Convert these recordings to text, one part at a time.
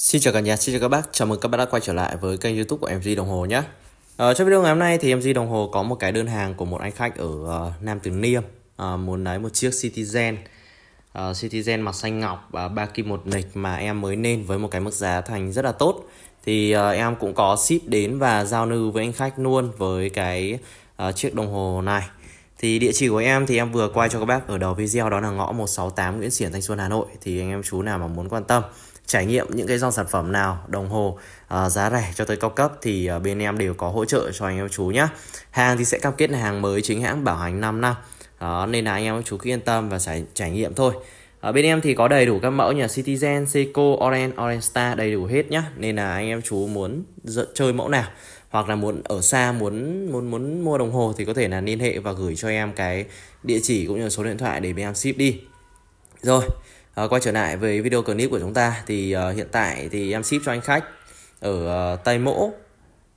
Xin chào cả nhà, xin chào các bác, chào mừng các bác đã quay trở lại với kênh youtube của MG Đồng Hồ nhé ờ, Trong video ngày hôm nay thì MG Đồng Hồ có một cái đơn hàng của một anh khách ở uh, Nam Từ Liêm uh, Muốn lấy một chiếc Citizen uh, Citizen mặt xanh ngọc và uh, 3 kim một nịch mà em mới nên với một cái mức giá thành rất là tốt Thì uh, em cũng có ship đến và giao lưu với anh khách luôn với cái uh, chiếc đồng hồ này thì địa chỉ của em thì em vừa quay cho các bác ở đầu video đó là ngõ 168 Nguyễn Xiển Thanh Xuân Hà Nội thì anh em chú nào mà muốn quan tâm trải nghiệm những cái dòng sản phẩm nào đồng hồ à, giá rẻ cho tới cao cấp thì à, bên em đều có hỗ trợ cho anh em chú nhé hàng thì sẽ cam kết là hàng mới chính hãng bảo hành 5 năm đó nên là anh em chú cứ yên tâm và trải, trải nghiệm thôi ở bên em thì có đầy đủ các mẫu như Citizen, Seiko, Orange, Orange Star đầy đủ hết nhá. Nên là anh em chú muốn chơi mẫu nào hoặc là muốn ở xa muốn muốn muốn mua đồng hồ thì có thể là liên hệ và gửi cho em cái địa chỉ cũng như số điện thoại để bên em ship đi. Rồi, À, quay trở lại với video clip của chúng ta thì uh, hiện tại thì em ship cho anh khách ở uh, Tây Mỗ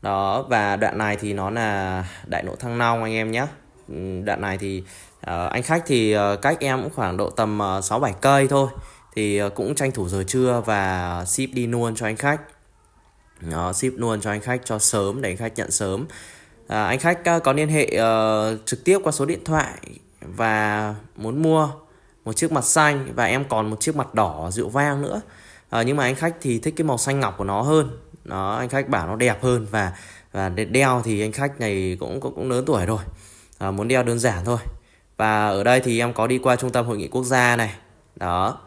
đó và đoạn này thì nó là đại lộ Thăng Long anh em nhé ừ, đoạn này thì uh, anh khách thì uh, cách em cũng khoảng độ tầm uh, 6 7 cây thôi thì uh, cũng tranh thủ giờ trưa và ship đi luôn cho anh khách đó, ship luôn cho anh khách cho sớm để anh khách nhận sớm à, anh khách uh, có liên hệ uh, trực tiếp qua số điện thoại và muốn mua một chiếc mặt xanh và em còn một chiếc mặt đỏ rượu vang nữa à, nhưng mà anh khách thì thích cái màu xanh ngọc của nó hơn nó anh khách bảo nó đẹp hơn và và để đeo thì anh khách này cũng cũng, cũng lớn tuổi rồi à, muốn đeo đơn giản thôi và ở đây thì em có đi qua trung tâm hội nghị quốc gia này đó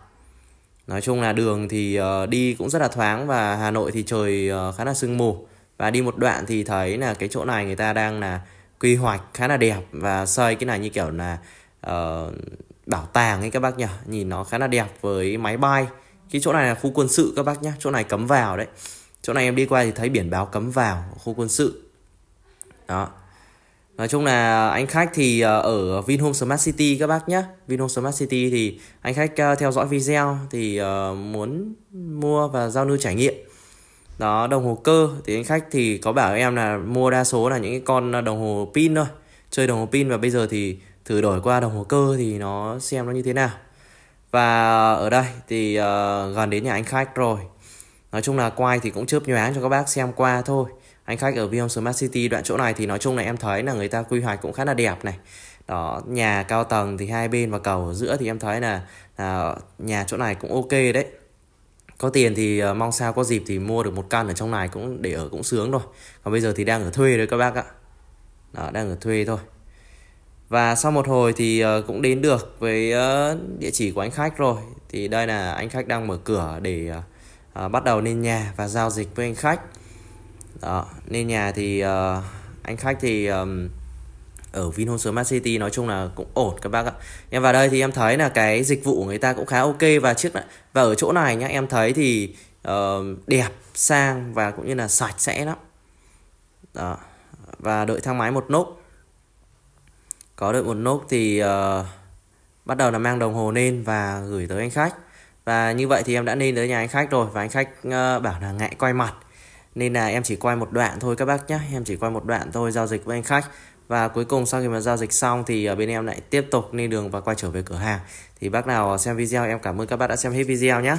nói chung là đường thì uh, đi cũng rất là thoáng và hà nội thì trời uh, khá là sương mù và đi một đoạn thì thấy là cái chỗ này người ta đang là quy hoạch khá là đẹp và xây cái này như kiểu là uh, bảo tàng ấy các bác nhá, nhìn nó khá là đẹp với máy bay cái chỗ này là khu quân sự các bác nhé chỗ này cấm vào đấy chỗ này em đi qua thì thấy biển báo cấm vào khu quân sự đó nói chung là anh khách thì ờ, ở Vinhome Smart City các bác nhé Vinhome Smart City thì anh khách ờ, theo dõi video thì ờ, muốn mua và giao lưu trải nghiệm đó đồng hồ cơ thì anh khách thì có bảo em là mua đa số là những cái con đồng hồ pin thôi chơi đồng hồ pin và bây giờ thì thử đổi qua đồng hồ cơ thì nó xem nó như thế nào và ở đây thì uh, gần đến nhà anh khách rồi nói chung là quay thì cũng chớp nhoáng cho các bác xem qua thôi anh khách ở Vinhome Smart City đoạn chỗ này thì nói chung là em thấy là người ta quy hoạch cũng khá là đẹp này đó nhà cao tầng thì hai bên và cầu ở giữa thì em thấy là, là nhà chỗ này cũng ok đấy có tiền thì ờ, mong sao có dịp thì mua được một căn ở trong này cũng để ở cũng sướng rồi còn bây giờ thì đang ở thuê đấy các bác ạ đó đang ở thuê thôi và sau một hồi thì ờ, cũng đến được với ờ, địa chỉ của anh khách rồi thì đây là anh khách đang mở cửa để ờ, bắt đầu lên nhà và giao dịch với anh khách đó lên nhà thì anh khách thì ở Vinhomes Smart City nói chung là cũng ổn các bác ạ. Em vào đây thì em thấy là cái dịch vụ của người ta cũng khá ok và trước và ở chỗ này nhá em thấy thì uh, đẹp, sang và cũng như là sạch sẽ lắm. Đó. Và đợi thang máy một nốt có được một nốt thì uh, bắt đầu là mang đồng hồ lên và gửi tới anh khách và như vậy thì em đã lên tới nhà anh khách rồi và anh khách uh, bảo là ngại quay mặt nên là em chỉ quay một đoạn thôi các bác nhé em chỉ quay một đoạn thôi giao dịch với anh khách và cuối cùng sau khi mà giao dịch xong thì ở bên em lại tiếp tục lên đường và quay trở về cửa hàng thì bác nào xem video em cảm ơn các bác đã xem hết video nhé